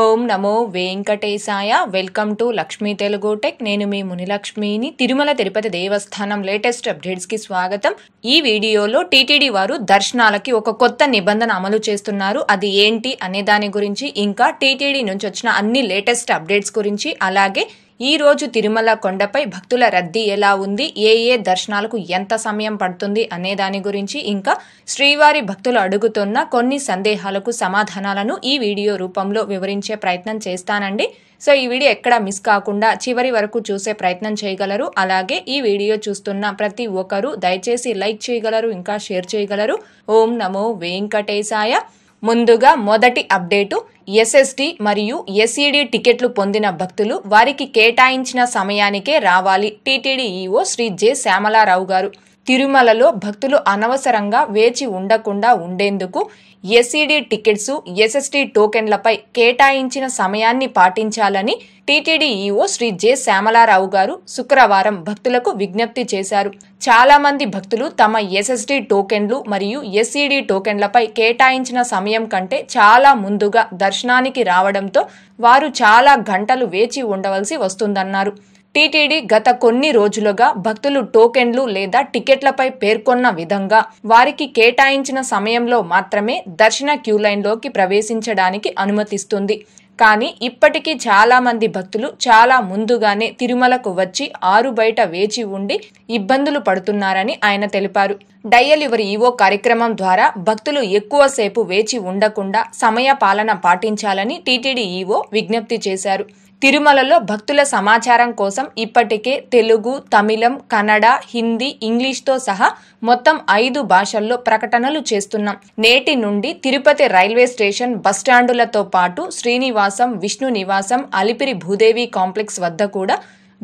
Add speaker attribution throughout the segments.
Speaker 1: ఓం నమో వెంకటేశాయ welcome to Lakshmi Telugu tech నేను మీ మునిలక్ష్మిని తిరుమల తిరుపతి దేవస్థానం లేటెస్ట్ అప్డేట్స్కి స్వాగతం ఈ వీడియోలో టీటీడీ వారు దర్శనాలకి ఒక కొత్త నిబంధన అమలు చేస్తున్నారు అది ఏంటి అనే దాని గురించి ఇంకా టీటీడీ నుంచి వచ్చిన అన్ని లేటెస్ట్ అప్డేట్స్ గురించి అలాగే ఈ రోజు తిరుమల కొండపై భక్తుల రద్దీ ఎలా ఉంది ఏ ఏ దర్శనాలకు ఎంత సమయం పడుతుంది అనే దాని గురించి ఇంకా శ్రీవారి భక్తులు అడుగుతున్న కొన్ని సందేహాలకు సమాధానాలను ఈ వీడియో రూపంలో వివరించే ప్రయత్నం చేస్తానండి సో ఈ వీడియో ఎక్కడ మిస్ కాకుండా చివరి వరకు చూసే ప్రయత్నం చేయగలరు అలాగే ఈ వీడియో చూస్తున్న ప్రతి ఒక్కరూ దయచేసి లైక్ చేయగలరు ఇంకా షేర్ చేయగలరు ఓం నమో వెంకటేశాయ ముందుగా మొదటి అప్డేటు ఎస్ఎస్టీ మరియు ఎస్ఈడి టికెట్లు పొందిన భక్తులు వారికి కేటాయించిన సమయానికే రావాలి టీటీడీ శ్రీ జె శ్యామలారావు గారు తిరుమలలో భక్తులు అనవసరంగా వేచి ఉండకుండా ఉండేందుకు ఎస్ఈడి టికెట్స్ ఎస్ఎస్టీ టోకెన్లపై కేటాయించిన సమయాన్ని పాటించాలని TTD EO Shri J Shyamala Rao గారు శుక్రవారం భక్తులకు విజ్ఞప్తి చేశారు చాలా మంది భక్తులు తమ ఎస్ఎస్డి టోకెన్లు మరియు ఎస్ఈడి టోకెన్లపై కేటాయించిన సమయం కంటే చాలా ముందుగా దర్శనానికి రావడంతో వారు చాలా గంటలు వేచి ఉండవలసి వస్తుందన్నారు టీటీడీ గత కొన్ని రోజులుగా భక్తులు టోకెన్లు లేదా టికెట్లపై పేర్కొన్న విధంగా వారికి కేటాయించిన సమయంలో మాత్రమే దర్శన క్యూ లైన్లోకి ప్రవేశించడానికి అనుమతిస్తుంది కానీ ఇప్పటికీ చాలా మంది భక్తులు చాలా ముందుగానే తిరుమలకు వచ్చి ఆరు బయట వేచి ఉండి ఇబ్బందులు పడుతున్నారని ఆయన తెలిపారు డయల్ ఈవో కార్యక్రమం ద్వారా భక్తులు ఎక్కువసేపు వేచి ఉండకుండా సమయ పాలన పాటించాలని టీటీడీ ఈవో విజ్ఞప్తి చేశారు తిరుమలలో భక్తుల సమాచారం కోసం ఇప్పటికే తెలుగు తమిళం కన్నడ హిందీ ఇంగ్లీష్తో సహా మొత్తం ఐదు భాషల్లో ప్రకటనలు చేస్తున్నాం నేటి నుండి తిరుపతి రైల్వే స్టేషన్ బస్టాండులతో పాటు శ్రీనివాసం విష్ణు నివాసం అలిపిరి భూదేవి కాంప్లెక్స్ వద్ద కూడా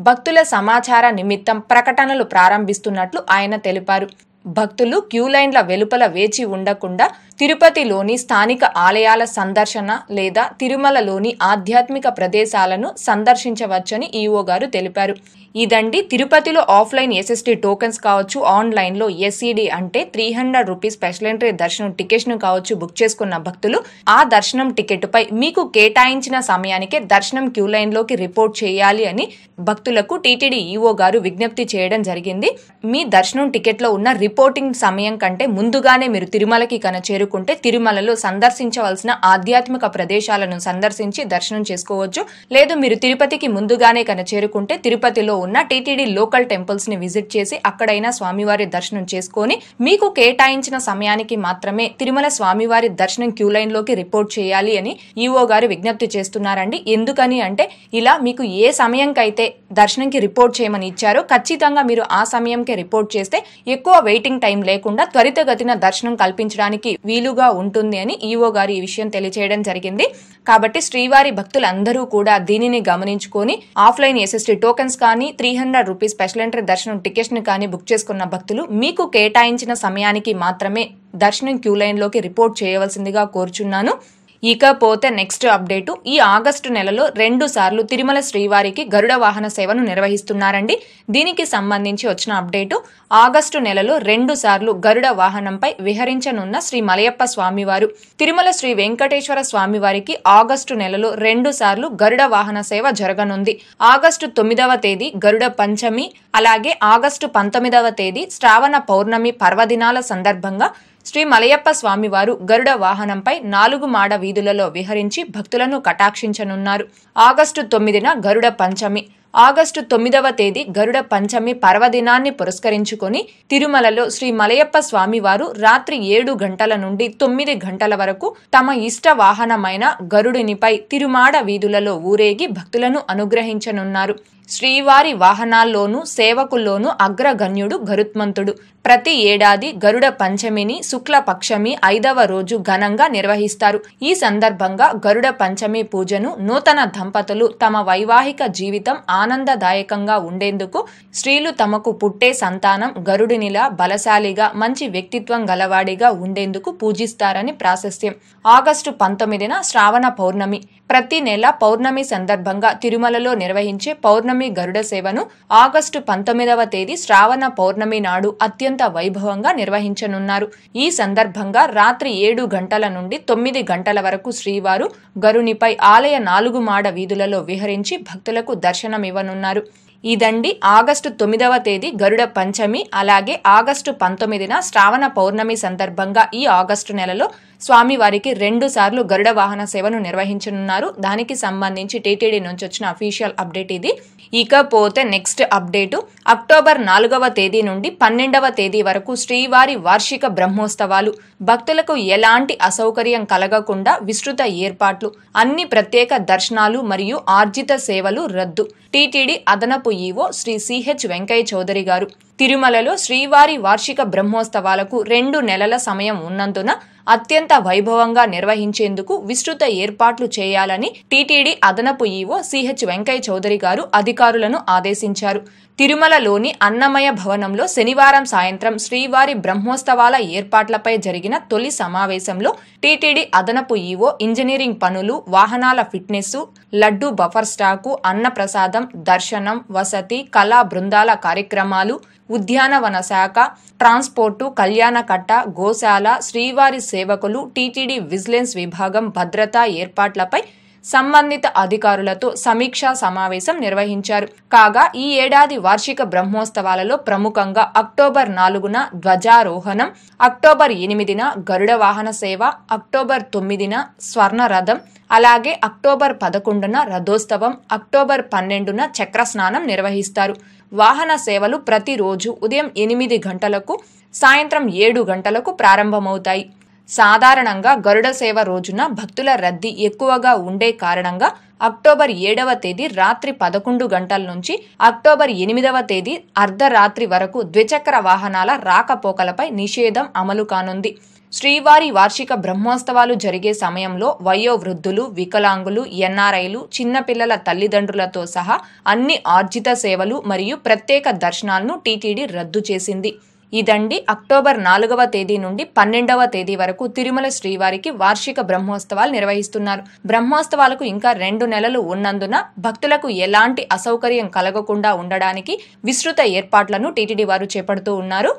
Speaker 1: భక్తుల సమాచార నిమిత్తం ప్రకటనలు ప్రారంభిస్తున్నట్లు ఆయన తెలిపారు భక్తులు క్యూలైన్ల వెలుపల వేచి ఉండకుండా తిరుపతిలోని స్థానిక ఆలయాల సందర్శన లేదా తిరుమలలోని ఆధ్యాత్మిక ప్రదేశాలను సందర్శించవచ్చని ఈఓ గారు తెలిపారు ఇదండి తిరుపతిలో ఆఫ్లైన్ ఎస్ఎస్టీ టోకెన్స్ కావచ్చు ఆన్లైన్లో ఎస్ఈడి అంటే three hundred rupees special entry దర్శనం టికెట్ను కావచ్చు బుక్ చేసుకున్న భక్తులు ఆ దర్శనం టికెట్పై మీకు కేటాయించిన సమయానికే దర్శనం క్యూ లైన్లోకి రిపోర్ట్ చేయాలి అని భక్తులకు టీటీడీ ఈఓ గారు విజ్ఞప్తి చేయడం జరిగింది మీ దర్శనం టికెట్లో ఉన్న రిపోర్టింగ్ సమయం కంటే ముందుగానే మీరు తిరుమలకి కన చేరు కోరుకుంటే తిరుమలలో సందర్శించవలసిన ఆధ్యాత్మిక ప్రదేశాలను సందర్శించి దర్శనం చేసుకోవచ్చు లేదు మీరు తిరుపతికి ముందుగానే కన చేరుకుంటే తిరుపతిలో ఉన్న టీటీడీ లోకల్ టెంపుల్స్ ని విజిట్ చేసి అక్కడైనా స్వామివారి దర్శనం చేసుకొని మీకు కేటాయించిన సమయానికి మాత్రమే తిరుమల స్వామివారి దర్శనం క్యూ లైన్ లోకి రిపోర్ట్ చేయాలి అని ఈఓ గారు విజ్ఞప్తి చేస్తున్నారండి ఎందుకని అంటే ఇలా మీకు ఏ సమయంకైతే దర్శనంకి రిపోర్ట్ చేయమని ఇచ్చారో ఖచ్చితంగా మీరు ఆ సమయంకే రిపోర్ట్ చేస్తే ఎక్కువ వెయిటింగ్ టైం లేకుండా త్వరితగతిన దర్శనం కల్పించడానికి వీలు వీలుగా ఉంటుంది అని ఈవో గారు ఈ విషయం తెలియచేయడం జరిగింది కాబట్టి శ్రీవారి భక్తులందరూ కూడా దీనిని గమనించుకొని ఆఫ్లైన్ ఎస్ఎస్టీ టోకెన్స్ కానీ three hundred rupees special entry దర్శనం టికెట్స్ని కానీ బుక్ చేసుకున్న భక్తులు మీకు కేటాయించిన సమయానికి మాత్రమే దర్శనం క్యూ లైన్లోకి రిపోర్ట్ చేయవలసిందిగా కోరుచున్నాను ఇకపోతే నెక్స్ట్ అప్డేటు ఈ ఆగస్టు నెలలో రెండు సార్లు తిరుమల శ్రీవారికి గరుడ వాహన సేవను నిర్వహిస్తున్నారండి దీనికి సంబంధించి వచ్చిన అప్డేటు ఆగస్టు నెలలో రెండు సార్లు గరుడ వాహనంపై విహరించనున్న శ్రీ మలయప్ప స్వామివారు తిరుమల శ్రీ వెంకటేశ్వర స్వామివారికి ఆగస్టు నెలలో రెండు సార్లు గరుడ వాహన సేవ జరగనుంది ఆగస్టు తొమ్మిదవ తేదీ గరుడ పంచమి అలాగే ఆగస్టు పంతొమ్మిదవ తేదీ శ్రావణ పౌర్ణమి పర్వదినాల సందర్భంగా శ్రీ మలయప్ప స్వామివారు గరుడ వాహనంపై నాలుగు మాడ వీధులలో విహరించి భక్తులను కటాక్షించనున్నారు ఆగస్టు తొమ్మిదిన గరుడ పంచమి ఆగస్టు తొమ్మిదవ తేదీ గరుడ పంచమి పర్వదినాన్ని పురస్కరించుకొని తిరుమలలో శ్రీ మలయప్ప స్వామివారు రాత్రి ఏడు గంటల నుండి తొమ్మిది గంటల వరకు తమ ఇష్ట వాహనమైన గరుడినిపై తిరుమాడ వీధులలో ఊరేగి భక్తులను అనుగ్రహించనున్నారు శ్రీవారి వాహనాల్లోనూ సేవకుల్లోనూ అగ్రగణ్యుడు గరుత్మంతుడు ప్రతి ఏడాది గరుడ పంచమిని శుక్లపక్షమి ఐదవ రోజు ఘనంగా నిర్వహిస్తారు ఈ సందర్భంగా గరుడ పంచమి పూజను నూతన దంపతులు తమ వైవాహిక జీవితం ఆనందదాయకంగా ఉండేందుకు స్త్రీలు తమకు పుట్టే సంతానం గరుడినిలా బలశాలిగా మంచి వ్యక్తిత్వం గలవాడిగా ఉండేందుకు పూజిస్తారని ప్రాశస్త్యం ఆగస్టు పంతొమ్మిదిన శ్రావణ పౌర్ణమి ప్రతి నెల పౌర్ణమి సందర్భంగా తిరుమలలో నిర్వహించే పౌర్ణమి పౌర్ణమి గరుడ సేవను ఆగస్టు పంతొమ్మిదవ తేదీ శ్రావణ పౌర్ణమి నాడు అత్యంత వైభవంగా నిర్వహించనున్నారు ఈ సందర్భంగా రాత్రి ఏడు గంటల నుండి తొమ్మిది గంటల వరకు శ్రీవారు గరునిపై ఆలయ నాలుగు మాడ వీధులలో విహరించి భక్తులకు దర్శనమివ్వనున్నారు ఇదండి ఆగస్టు తొమ్మిదవ తేదీ గరుడ పంచమి అలాగే ఆగస్టు పంతొమ్మిదిన శ్రావణ పౌర్ణమి సందర్భంగా ఈ ఆగస్టు నెలలో స్వామివారికి రెండు సార్లు గరుడ వాహన సేవను నిర్వహించనున్నారు దానికి సంబంధించి టీటీడీ నుంచి వచ్చిన అఫీషియల్ అప్డేట్ ఇది ఇకపోతే నెక్స్ట్ అప్డేటు అక్టోబర్ నాలుగవ తేదీ నుండి పన్నెండవ తేదీ వరకు శ్రీవారి వార్షిక బ్రహ్మోత్సవాలు భక్తులకు ఎలాంటి అసౌకర్యం కలగకుండా విస్తృత ఏర్పాట్లు అన్ని ప్రత్యేక దర్శనాలు మరియు ఆర్జిత సేవలు రద్దు టీటీడీ అదనపు ఈవో శ్రీ సిహెచ్ వెంకయ్య చౌదరి గారు తిరుమలలో శ్రీవారి వార్షిక బ్రహ్మోత్సవాలకు రెండు నెలల సమయం ఉన్నందున అత్యంత వైభవంగా నిర్వహించేందుకు విస్తృత ఏర్పాట్లు చేయాలని టీటీడీ అదనపు ఈవో సిహెచ్ వెంకయ్య చౌదరి గారు అధికారులను ఆదేశించారు తిరుమలలోని అన్నమయ భవనంలో శనివారం సాయంత్రం శ్రీవారి బ్రహ్మోత్సవాల ఏర్పాట్లపై జరిగిన తొలి సమావేశంలో టీటీడీ అదనపు ఈవో ఇంజనీరింగ్ పనులు వాహనాల ఫిట్నెస్ లడ్డు బఫర్ స్టాకు అన్నప్రసాదం దర్శనం వసతి కళా బృందాల కార్యక్రమాలు ఉద్యానవన శాఖ ట్రాన్స్పోర్టు కళ్యాణకట్ట గోశాల శ్రీవారి సేవకులు టీటీడీ విజిలెన్స్ విభాగం భద్రతా ఏర్పాట్లపై సంబంధిత అధికారులతో సమీక్షా సమావేశం నిర్వహించారు కాగా ఈ ఏడాది వార్షిక బ్రహ్మోత్సవాలలో ప్రముఖంగా అక్టోబర్ నాలుగున ధ్వజారోహణం అక్టోబర్ ఎనిమిదిన గరుడ వాహన సేవ అక్టోబర్ తొమ్మిదిన స్వర్ణరథం అలాగే అక్టోబర్ పదకొండున రథోత్సవం అక్టోబర్ పన్నెండున చక్రస్నానం నిర్వహిస్తారు వాహన సేవలు ప్రతిరోజు ఉదయం ఎనిమిది గంటలకు సాయంత్రం ఏడు గంటలకు ప్రారంభమవుతాయి సాధారణంగా గరుడ సేవ రోజున భక్తుల రద్దీ ఎక్కువగా ఉండే కారణంగా అక్టోబర్ ఏడవ తేదీ రాత్రి పదకొండు గంటల నుంచి అక్టోబర్ ఎనిమిదవ తేదీ అర్ధరాత్రి వరకు ద్విచక్ర వాహనాల రాకపోకలపై నిషేధం అమలు కానుంది శ్రీవారి వార్షిక బ్రహ్మోత్సవాలు జరిగే సమయంలో వయోవృద్ధులు వికలాంగులు ఎన్ఆర్ఐలు చిన్నపిల్లల తల్లిదండ్రులతో సహా అన్ని ఆర్జిత సేవలు మరియు ప్రత్యేక దర్శనాలను టీటీడీ రద్దు చేసింది ఇదండి అక్టోబర్ నాలుగవ తేదీ నుండి పన్నెండవ తేదీ వరకు తిరుమల శ్రీవారికి వార్షిక బ్రహ్మోత్సవాలు నిర్వహిస్తున్నారు బ్రహ్మోత్సవాలకు ఇంకా రెండు నెలలు ఉన్నందున భక్తులకు ఎలాంటి అసౌకర్యం కలగకుండా ఉండడానికి విస్తృత ఏర్పాట్లను టీటీడీ వారు చేపడుతూ ఉన్నారు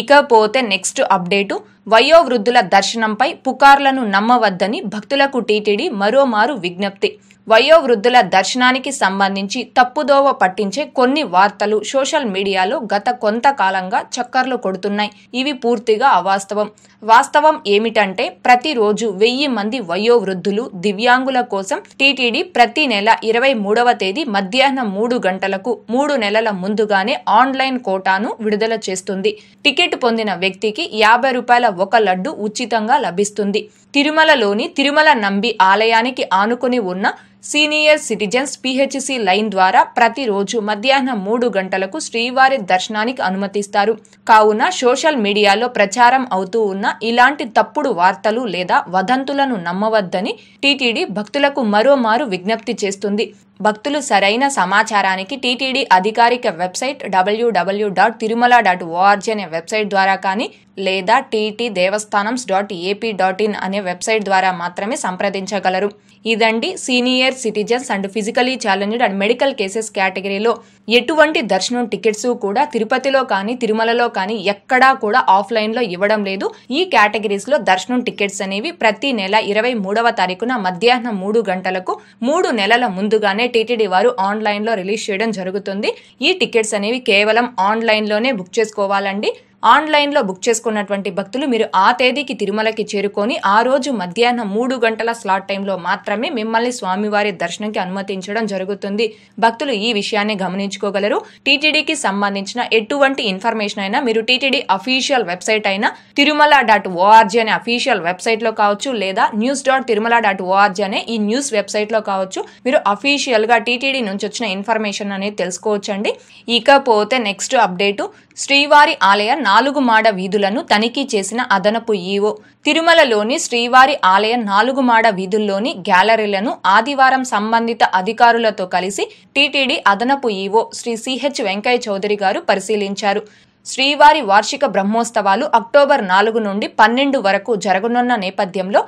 Speaker 1: ఇకపోతే నెక్స్ట్ అప్డేటు వయోవృద్ధుల దర్శనంపై పుకార్లను నమ్మవద్దని భక్తులకు టీటీడీ మరోమారు విజ్ఞప్తి వయోవృద్ధుల దర్శనానికి సంబంధించి తప్పుదోవ పట్టించే కొన్ని వార్తలు సోషల్ మీడియాలో గత కొంతకాలంగా చక్కర్లు కొడుతున్నాయి ఇవి పూర్తిగా అవాస్తవం వాస్తవం ఏమిటంటే ప్రతిరోజు వెయ్యి మంది వయోవృద్ధులు దివ్యాంగుల కోసం టీటీడీ ప్రతి నెల ఇరవై మూడవ తేదీ మధ్యాహ్నం మూడు గంటలకు మూడు నెలల ముందుగానే ఆన్లైన్ కోటాను విడుదల చేస్తుంది టికెట్ పొందిన వ్యక్తికి యాభై రూపాయల ఒక లడ్డు ఉచితంగా లభిస్తుంది తిరుమలలోని తిరుమల నంబి ఆలయానికి ఆనుకుని ఉన్న సీనియర్ సిటిజన్స్ పిహెచ్సి లైన్ ద్వారా ప్రతిరోజు మధ్యాహ్నం మూడు గంటలకు శ్రీవారి దర్శనానికి అనుమతిస్తారు కావున సోషల్ మీడియాలో ప్రచారం అవుతూ ఉన్న ఇలాంటి తప్పుడు వార్తలు లేదా వదంతులను నమ్మవద్దని టీటీడీ భక్తులకు మరోమారు విజ్ఞప్తి చేస్తుంది భక్తులు సరైన సమాచారానికి టీటీడీ అధికారిక website W W dot Tirumala dot O R G అనే వెబ్సైట్ ద్వారా కానీ లేదా TT Devasthanams dot AP dot in అనే వెబ్సైట్ ద్వారా మాత్రమే సంప్రదించగలరు ఇదండి senior citizens and physically challenged and medical cases కేటగిరీలో ఎటువంటి దర్శనం టికెట్స్ కూడా తిరుపతిలో కానీ తిరుమలలో కానీ ఎక్కడా కూడా ఆఫ్లైన్లో ఇవ్వడం లేదు ఈ కేటగిరీస్లో దర్శనం టికెట్స్ అనేవి ప్రతి నెల ఇరవై మూడవ తారీఖున మధ్యాహ్నం మూడు గంటలకు మూడు నెలల ముందుగానే టీటీడీ వారు ఆన్లైన్లో రిలీజ్ చేయడం జరుగుతుంది ఈ టికెట్స్ అనేవి కేవలం ఆన్లైన్లోనే బుక్ చేసుకోవాలండి ఆన్లైన్లో బుక్ చేసుకున్నటువంటి భక్తులు మీరు ఆ తేదీకి తిరుమలకి చేరుకొని ఆ రోజు మధ్యాహ్నం మూడు గంటల స్లాట్ టైంలో మాత్రమే మిమ్మల్ని స్వామివారి దర్శనంకి అనుమతించడం జరుగుతుంది భక్తులు ఈ విషయాన్ని గమనించుకోగలరు టీటీడీకి సంబంధించిన ఎటువంటి ఇన్ఫర్మేషన్ అయినా మీరు టీటీడీ అఫీషియల్ వెబ్సైట్ అయిన తిరుమల డాట్ ఓఆర్జీ అనే అఫీషియల్ వెబ్సైట్లో కావచ్చు లేదా news dot Tirumala dot O R G అనే ఈ న్యూస్ వెబ్సైట్లో కావచ్చు మీరు అఫీషియల్గా టీటీడీ నుంచి వచ్చిన ఇన్ఫర్మేషన్ అనేది తెలుసుకోవచ్చండి ఇకపోతే నెక్స్ట్ అప్డేటు శ్రీవారి ఆలయ నాలుగు మాడ వీధులను తనిఖీ చేసిన అదనపు ఈవో తిరుమలలోని శ్రీవారి ఆలయ నాలుగు మాడ వీధుల్లోని గ్యాలరీలను ఆదివారం సంబంధిత అధికారులతో కలిసి టీటీడీ అదనపు ఈవో శ్రీ సిహెచ్ వెంకయ్య చౌదరి గారు పరిశీలించారు శ్రీవారి వార్షిక బ్రహ్మోత్సవాలు అక్టోబర్ నాలుగు నుండి పన్నెండు వరకు జరగనున్న నేపథ్యంలో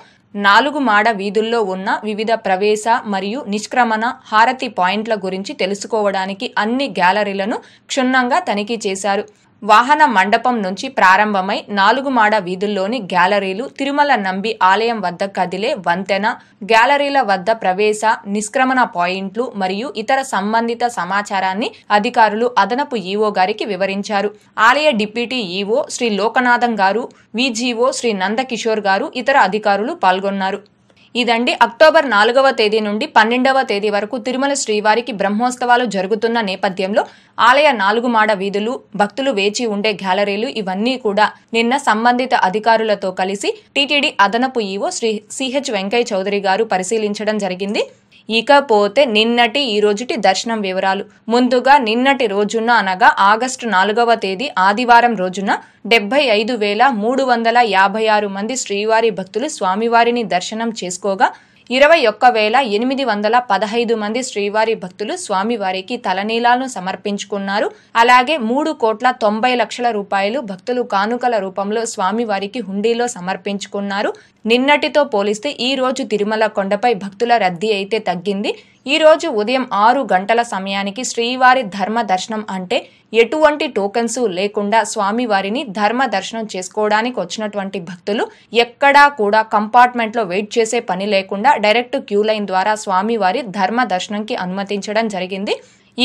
Speaker 1: నాలుగు మాడ వీధుల్లో ఉన్న వివిధ ప్రవేశ మరియు నిష్క్రమణ హారతి పాయింట్ల గురించి తెలుసుకోవడానికి అన్ని గ్యాలరీలను క్షుణ్ణంగా తనిఖీ చేశారు వాహన మండపం నుంచి ప్రారంభమై నాలుగుమాడ వీధుల్లోని గ్యాలరీలు తిరుమల నంబి ఆలయం వద్ద కదిలే వంతెన గ్యాలరీల వద్ద ప్రవేశ నిష్క్రమణ పాయింట్లు మరియు ఇతర సంబంధిత సమాచారాన్ని అధికారులు అదనపు ఈవో గారికి వివరించారు ఆలయ డిప్యూటీ ఈవో శ్రీ లోకనాథం గారు విజీఓ శ్రీ నందకిషోర్ గారు ఇతర అధికారులు పాల్గొన్నారు ఇదండి అక్టోబర్ నాలుగవ తేదీ నుండి పన్నెండవ తేదీ వరకు తిరుమల శ్రీవారికి బ్రహ్మోత్సవాలు జరుగుతున్న నేపథ్యంలో ఆలయ నాలుగు మాడ వీధులు భక్తులు వేచి ఉండే గ్యాలరీలు ఇవన్నీ కూడా నిన్న సంబంధిత అధికారులతో కలిసి టీటీడీ అదనపు ఈవో శ్రీ సిహెచ్ వెంకయ్య చౌదరి గారు పరిశీలించడం జరిగింది ఇకపోతే నిన్నటి ఈ రోజుటి దర్శనం వివరాలు ముందుగా నిన్నటి రోజున అనగా ఆగస్టు నాలుగవ తేదీ ఆదివారం రోజున డెబ్బై ఐదు వేల మూడు వందల యాభై ఆరు మంది శ్రీవారి భక్తులు స్వామివారిని దర్శనం చేసుకోగా ఇరవై ఒక్క వేల ఎనిమిది వందల పదహైదు మంది శ్రీవారి భక్తులు స్వామివారికి తలనీలాలను సమర్పించుకున్నారు అలాగే మూడు కోట్ల తొంభై లక్షల రూపాయలు భక్తులు కానుకల రూపంలో స్వామివారికి హుండీలో సమర్పించుకున్నారు నిన్నటితో పోలిస్తే ఈ రోజు తిరుమల కొండపై భక్తుల రద్దీ అయితే తగ్గింది ఈరోజు ఉదయం ఆరు గంటల సమయానికి శ్రీవారి ధర్మ దర్శనం అంటే ఎటువంటి టోకెన్సు లేకుండా స్వామివారిని ధర్మ దర్శనం చేసుకోవడానికి వచ్చినటువంటి భక్తులు ఎక్కడా కూడా కంపార్ట్మెంట్లో వెయిట్ చేసే పని లేకుండా డైరెక్ట్ క్యూ లైన్ ద్వారా స్వామివారి ధర్మ దర్శనంకి అనుమతించడం జరిగింది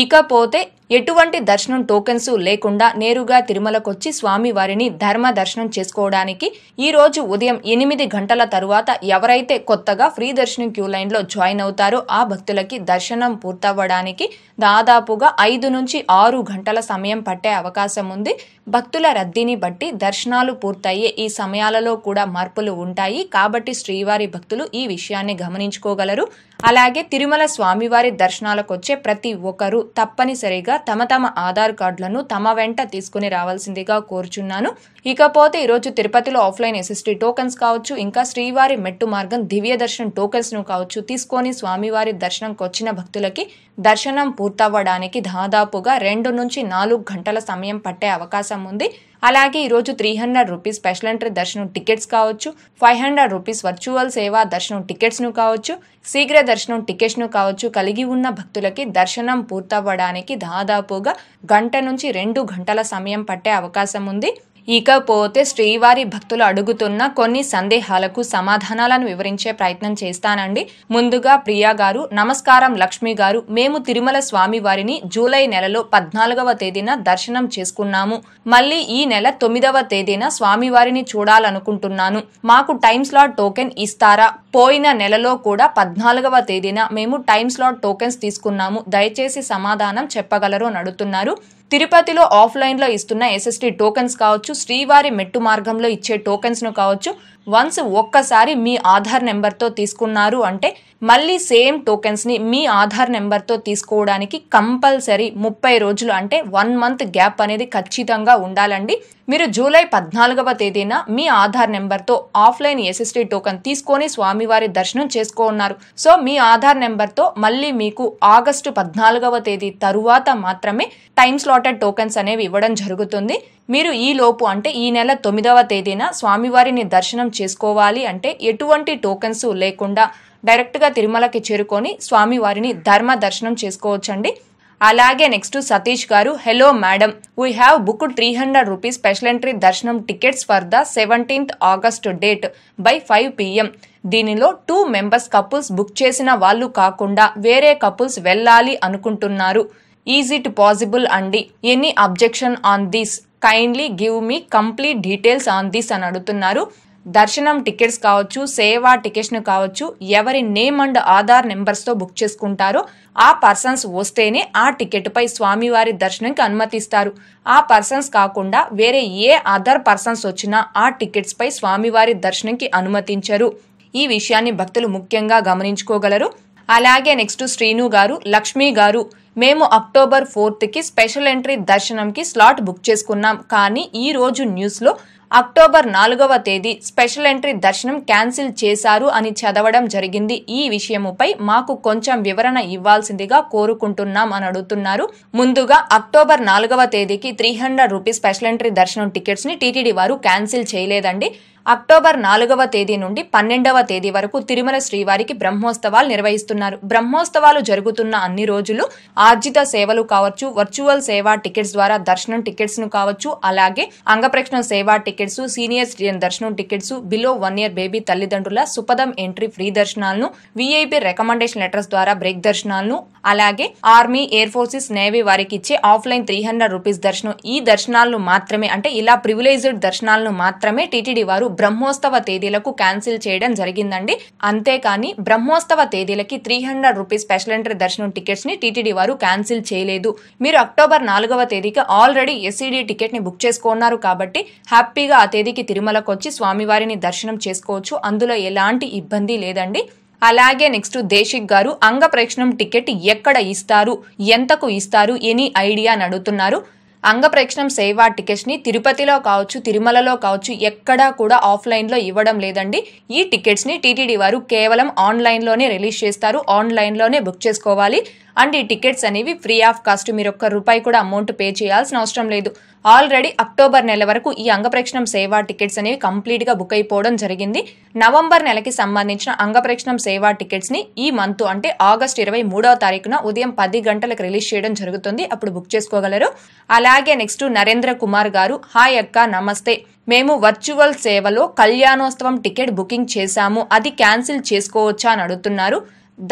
Speaker 1: ఇకపోతే ఎటువంటి దర్శనం టోకెన్స్ లేకుండా నేరుగా తిరుమలకొచ్చి స్వామివారిని ధర్మ దర్శనం చేసుకోవడానికి ఈ రోజు ఉదయం ఎనిమిది గంటల తరువాత ఎవరైతే కొత్తగా ఫ్రీ దర్శనం క్యూ లైన్లో జాయిన్ అవుతారో ఆ భక్తులకి దర్శనం పూర్తవ్వడానికి దాదాపుగా ఐదు నుంచి ఆరు గంటల సమయం పట్టే అవకాశం ఉంది భక్తుల రద్దీని బట్టి దర్శనాలు పూర్తయ్యే ఈ సమయాలలో కూడా మార్పులు ఉంటాయి కాబట్టి శ్రీవారి భక్తులు ఈ విషయాన్ని గమనించుకోగలరు అలాగే తిరుమల స్వామివారి దర్శనాలకు వచ్చే ప్రతి ఒక్కరూ తప్పనిసరిగా తమ తమ ఆధార్ కార్డులను తమ వెంట తీసుకుని రావాల్సిందిగా కోరుచున్నాను ఇకపోతే ఈరోజు తిరుపతిలో ఆఫ్లైన్ ఎస్ఎస్టీ టోకెన్స్ కావచ్చు ఇంకా శ్రీవారి మెట్టు మార్గం దివ్య దర్శనం టోకెన్స్ను కావచ్చు తీసుకొని స్వామివారి దర్శనంకి వచ్చిన భక్తులకి దర్శనం పూర్తవ్వడానికి దాదాపుగా రెండు నుంచి నాలుగు గంటల సమయం పట్టే అవకాశం ఉంది అలాగే ఈరోజు three hundred rupees special entry దర్శనం టికెట్స్ కావచ్చు ఫైవ్ హండ్రెడ్ రూపీస్ వర్చువల్ సేవా దర్శనం టికెట్స్ను కావచ్చు శీఘ్ర దర్శనం టికెట్స్ను కావచ్చు కలిగి ఉన్న భక్తులకి దర్శనం పూర్తవ్వడానికి దాదాపుగా గంట నుంచి రెండు గంటల సమయం పట్టే అవకాశం ఉంది ఇకపోతే శ్రీవారి భక్తులు అడుగుతున్న కొన్ని సందేహాలకు సమాధానాలను వివరించే ప్రయత్నం చేస్తానండి ముందుగా ప్రియా గారు నమస్కారం లక్ష్మి గారు మేము తిరుమల స్వామి వారిని జూలై నెలలో పద్నాలుగవ తేదీన దర్శనం చేసుకున్నాము మళ్ళీ ఈ నెల తొమ్మిదవ తేదీన స్వామివారిని చూడాలనుకుంటున్నాను మాకు టైమ్ స్లాట్ టోకెన్ ఇస్తారా పోయిన నెలలో కూడా పద్నాలుగవ తేదీన మేము టైమ్ స్లాట్ టోకెన్స్ తీసుకున్నాము దయచేసి సమాధానం చెప్పగలరు అని అడుగుతున్నారు తిరుపతిలో ఆఫ్లైన్లో ఇస్తున్న ఎస్ఎస్టీ టోకెన్స్ కావచ్చు కావచ్చు శ్రీవారి మెట్టు మార్గంలో ఇచ్చే టోకెన్స్ను కావచ్చు వన్స్ ఒక్కసారి మీ ఆధార్ నెంబర్తో తీసుకున్నారు అంటే మళ్ళీ సేమ్ టోకెన్స్ని మీ ఆధార్ నెంబర్తో తీసుకోవడానికి కంపల్సరీ ముప్పై రోజులు అంటే వన్ మంత్ గ్యాప్ అనేది ఖచ్చితంగా ఉండాలండి మీరు జూలై పద్నాలుగవ తేదీన మీ ఆధార్ నెంబర్తో ఆఫ్లైన్ ఎస్ఎస్టీ టోకెన్ తీసుకొని స్వామివారి దర్శనం ఉన్నారు సో మీ ఆధార్ నెంబర్తో మళ్ళీ మీకు ఆగస్టు పద్నాలుగవ తేదీ తరువాత మాత్రమే టైమ్ స్లాటెడ్ టోకెన్స్ అనేవి ఇవ్వడం జరుగుతుంది మీరు ఈ లోపు అంటే ఈ నెల తొమ్మిదవ తేదీన స్వామివారిని దర్శనం చేసుకోవాలి అంటే ఎటువంటి టోకెన్స్ లేకుండా డైరెక్ట్గా తిరుమలకి చేరుకొని స్వామివారిని ధర్మ దర్శనం చేసుకోవచ్చండి అలాగే నెక్స్ట్ సతీష్ గారు hello madam we have booked three hundred rupees special entry దర్శనం tickets for the seventeenth August date by five PM దీనిలో టూ మెంబర్స్ కపుల్స్ బుక్ చేసిన వాళ్ళు కాకుండా వేరే కపుల్స్ వెళ్ళాలి అనుకుంటున్నారు ఈజీ ఇట్ పాసిబుల్ అండి any objection on this kindly give me complete details on this అని అడుగుతున్నారు దర్శనం టికెట్స్ కావచ్చు సేవా టికెట్స్ను కావచ్చు ఎవరి నేమ్ అండ్ ఆధార్ నెంబర్స్తో బుక్ చేసుకుంటారో ఆ పర్సన్స్ వస్తేనే ఆ టికెట్పై స్వామివారి దర్శనంకి అనుమతిస్తారు ఆ పర్సన్స్ కాకుండా వేరే ఏ అదర్ పర్సన్స్ వచ్చినా ఆ టికెట్స్పై స్వామివారి దర్శనంకి అనుమతించరు ఈ విషయాన్ని భక్తులు ముఖ్యంగా గమనించుకోగలరు అలాగే నెక్స్ట్ శ్రీను గారు లక్ష్మి గారు మేము అక్టోబర్ ఫోర్త్కి స్పెషల్ ఎంట్రీ దర్శనంకి స్లాట్ బుక్ చేసుకున్నాం కానీ ఈ రోజు న్యూస్లో అక్టోబర్ నాలుగవ తేదీ స్పెషల్ ఎంట్రీ దర్శనం క్యాన్సిల్ చేశారు అని చదవడం జరిగింది ఈ విషయముపై మాకు కొంచెం వివరణ ఇవ్వాల్సిందిగా కోరుకుంటున్నాం అని అడుగుతున్నారు ముందుగా అక్టోబర్ నాలుగవ తేదీకి three hundred rupees special entry దర్శనం టికెట్స్ ని టీటీడీ వారు క్యాన్సిల్ చేయలేదండి అక్టోబర్ నాలుగవ తేదీ నుండి పన్నెండవ తేదీ వరకు తిరుమల శ్రీవారికి బ్రహ్మోత్సవాలు నిర్వహిస్తున్నారు బ్రహ్మోత్సవాలు జరుగుతున్న అన్ని రోజులు ఆర్జిత సేవలు కావచ్చు వర్చువల్ సేవా టికెట్స్ ద్వారా దర్శనం టికెట్స్ ను కావచ్చు అలాగే అంగప్రక్షణ సేవా టికెట్స్ సీనియర్ సిటిజన్ దర్శనం tickets below one year baby తల్లిదండ్రుల సుపదం ఎంట్రీ ఫ్రీ దర్శనాలను వీఐపీ రికమెండేషన్ లెటర్స్ ద్వారా బ్రేక్ దర్శనాలను అలాగే ఆర్మీ ఎయిర్ ఫోర్సెస్ నేవీ వారికి ఇచ్చే ఆఫ్లైన్ త్రీ హండ్రెడ్ రూపీస్ దర్శనం ఈ దర్శనాలను మాత్రమే అంటే ఇలా ప్రివిలేజ్డ్ దర్శనాలను మాత్రమే టీటీడీ వారు బ్రహ్మోత్సవ తేదీలకు క్యాన్సిల్ చేయడం జరిగిందండి అంతేకాని బ్రహ్మోత్సవ తేదీలకి three hundred rupees special entry దర్శనం టికెట్స్ ని టీటీడీ వారు క్యాన్సిల్ చేయలేదు మీరు అక్టోబర్ నాలుగవ తేదీకి ఆల్రెడీ ఎస్సీడీ టికెట్ ని బుక్ చేసుకున్నారు కాబట్టి హ్యాపీగా ఆ తేదీకి తిరుమలకు వచ్చి స్వామివారిని దర్శనం చేసుకోవచ్చు అందులో ఎలాంటి ఇబ్బంది లేదండి అలాగే నెక్స్ట్ దేశిక్ గారు అంగప్రేక్షణం టికెట్ ఎక్కడ ఇస్తారు ఎంతకు ఇస్తారు ఎనీ ఐడియా అని అడుగుతున్నారు అంగప్రేక్షణం సేవా టికెట్స్ని తిరుపతిలో కావచ్చు తిరుమలలో కావచ్చు ఎక్కడా కూడా ఆఫ్లైన్లో ఇవ్వడం లేదండి ఈ టికెట్స్ని టీటీడీ వారు కేవలం ఆన్లైన్లోనే రిలీజ్ చేస్తారు ఆన్లైన్లోనే బుక్ చేసుకోవాలి అండ్ ఈ టికెట్స్ అనేవి ఫ్రీ ఆఫ్ కాస్ట్ మీరు ఒక్క రూపాయి కూడా అమౌంట్ పే చేయాల్సిన అవసరం లేదు ఆల్రెడీ అక్టోబర్ నెల వరకు ఈ అంగప్రక్షణం సేవా టికెట్స్ అనేవి కంప్లీట్గా బుక్ అయిపోవడం జరిగింది నవంబర్ నెలకి సంబంధించిన అంగప్రక్షణం సేవా టికెట్స్ని ఈ మంత్ అంటే ఆగస్ట్ ఇరవై మూడవ తారీఖున ఉదయం పది గంటలకు రిలీజ్ చేయడం జరుగుతుంది అప్పుడు బుక్ చేసుకోగలరు అలాగే నెక్స్ట్ నరేంద్ర కుమార్ గారు హాయ్ అక్క నమస్తే మేము వర్చువల్ సేవలో కళ్యాణోత్సవం టికెట్ బుకింగ్ చేశాము అది క్యాన్సిల్ చేసుకోవచ్చా అని అడుగుతున్నారు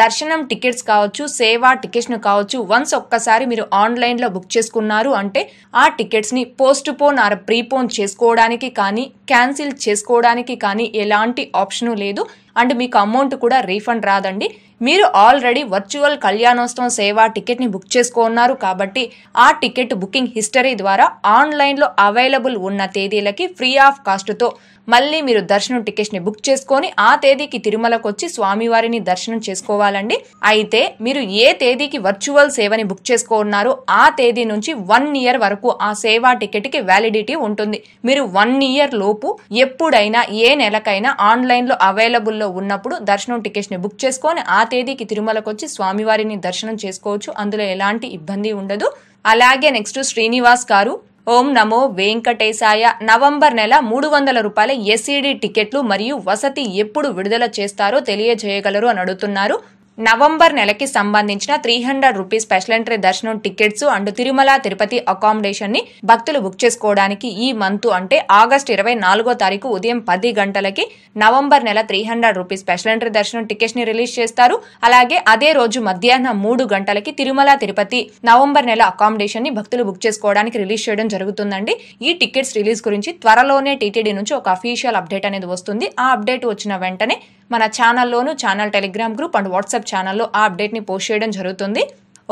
Speaker 1: దర్శనం టికెట్స్ కావచ్చు సేవా ను కావచ్చు వన్స్ ఒక్కసారి మీరు ఆన్లైన్లో బుక్ చేసుకున్నారు అంటే ఆ టికెట్స్ని పోస్ట్ పోన్ ఆర్ ప్రీపోన్ చేసుకోవడానికి కానీ క్యాన్సిల్ చేసుకోవడానికి కానీ ఎలాంటి ఆప్షను లేదు అండ్ మీకు అమౌంట్ కూడా రీఫండ్ రాదండి మీరు ఆల్రెడీ వర్చువల్ కళ్యాణోత్సవం సేవా టికెట్ని బుక్ చేసుకున్నారు కాబట్టి ఆ టికెట్ బుకింగ్ హిస్టరీ ద్వారా ఆన్లైన్లో అవైలబుల్ ఉన్న తేదీలకి ఫ్రీ ఆఫ్ కాస్ట్తో మళ్ళీ మీరు దర్శనం ని బుక్ చేసుకొని ఆ తేదీకి తిరుమలకు వచ్చి స్వామివారిని దర్శనం చేసుకోవాలండి అయితే మీరు ఏ తేదీకి వర్చువల్ సేవని బుక్ చేసుకున్నారో ఆ తేదీ నుంచి వన్ ఇయర్ వరకు ఆ సేవా టికెట్కి వ్యాలిడిటీ ఉంటుంది మీరు వన్ ఇయర్ లోపు ఎప్పుడైనా ఏ నెలకైనా ఆన్లైన్లో అవైలబుల్లో ఉన్నప్పుడు దర్శనం ని బుక్ చేసుకొని ఆ తేదీకి తిరుమలకు వచ్చి స్వామివారిని దర్శనం చేసుకోవచ్చు అందులో ఎలాంటి ఇబ్బంది ఉండదు అలాగే నెక్స్ట్ శ్రీనివాస్ గారు ఓం నమో వెంకటేశాయ నవంబర్ నెల మూడు వందల రూపాయల ఎస్ఈడి టికెట్లు మరియు వసతి ఎప్పుడు విడుదల చేస్తారో తెలియజేయగలరు అని అడుగుతున్నారు నవంబర్ నెలకి సంబంధించిన three hundred rupees special entry దర్శనం tickets and Tirumala Tirupati accommodation ని భక్తులు బుక్ చేసుకోవడానికి ఈ మంత్ అంటే ఆగస్ట్ ఇరవై నాలుగో తారీఖు ఉదయం పది గంటలకి నవంబర్ నెల three hundred rupees special entry దర్శనం టికెట్స్ ని రిలీజ్ చేస్తారు అలాగే అదే రోజు మధ్యాహ్నం మూడు గంటలకి తిరుమల తిరుపతి నవంబర్ నెల అకామిడేషన్ ని భక్తులు బుక్ చేసుకోవడానికి రిలీజ్ చేయడం జరుగుతుందండి ఈ టికెట్స్ రిలీజ్ గురించి త్వరలోనే టీటీడీ నుంచి ఒక అఫీషియల్ అప్డేట్ అనేది వస్తుంది ఆ అప్డేట్ వచ్చిన వెంటనే మన ఛానల్లోను channel Telegram group and WhatsApp ఛానల్లో ఆ అప్డేట్ని పోస్ట్ చేయడం జరుగుతుంది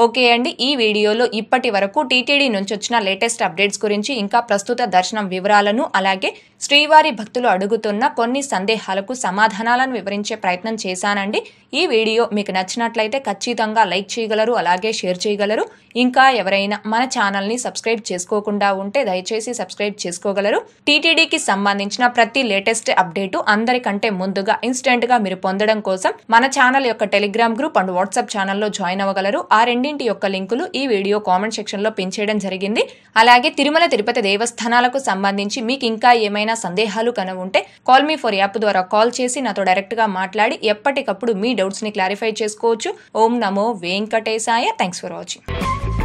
Speaker 1: ఓకే అండి ఈ వీడియోలో ఇప్పటి వరకు టీటీడీ నుంచి వచ్చిన లేటెస్ట్ అప్డేట్స్ గురించి ఇంకా ప్రస్తుత దర్శనం వివరాలను అలాగే శ్రీవారి భక్తులు అడుగుతున్న కొన్ని సందేహాలకు సమాధానాలను వివరించే ప్రయత్నం చేశానండి ఈ వీడియో మీకు నచ్చినట్లయితే ఖచ్చితంగా లైక్ చేయగలరు అలాగే షేర్ చేయగలరు ఇంకా ఎవరైనా మన ఛానల్ని సబ్స్క్రైబ్ చేసుకోకుండా ఉంటే దయచేసి సబ్స్క్రైబ్ చేసుకోగలరు టీటీడీకి సంబంధించిన ప్రతి లేటెస్ట్ అప్డేటు అందరికంటే ముందుగా ఇన్స్టెంట్గా మీరు పొందడం కోసం మన ఛానల్ యొక్క టెలిగ్రామ్ గ్రూప్ అండ్ వాట్సాప్ ఛానల్లో జాయిన్ అవ్వగలరు ఆ రెండింటి యొక్క లింకులు ఈ వీడియో కామెంట్ సెక్షన్లో పెంచేయడం జరిగింది అలాగే తిరుమల తిరుపతి దేవస్థానాలకు సంబంధించి మీకు ఇంకా ఏమైనా ఏమైనా సందేహాలు కన ఉంటే కాల్ మీ ఫర్ యాప్ ద్వారా కాల్ చేసి నాతో డైరెక్ట్గా మాట్లాడి ఎప్పటికప్పుడు మీ డౌట్స్ని క్లారిఫై చేసుకోవచ్చు ఓం నమో వెంకటేశాయ థ్యాంక్స్ ఫర్ వాచింగ్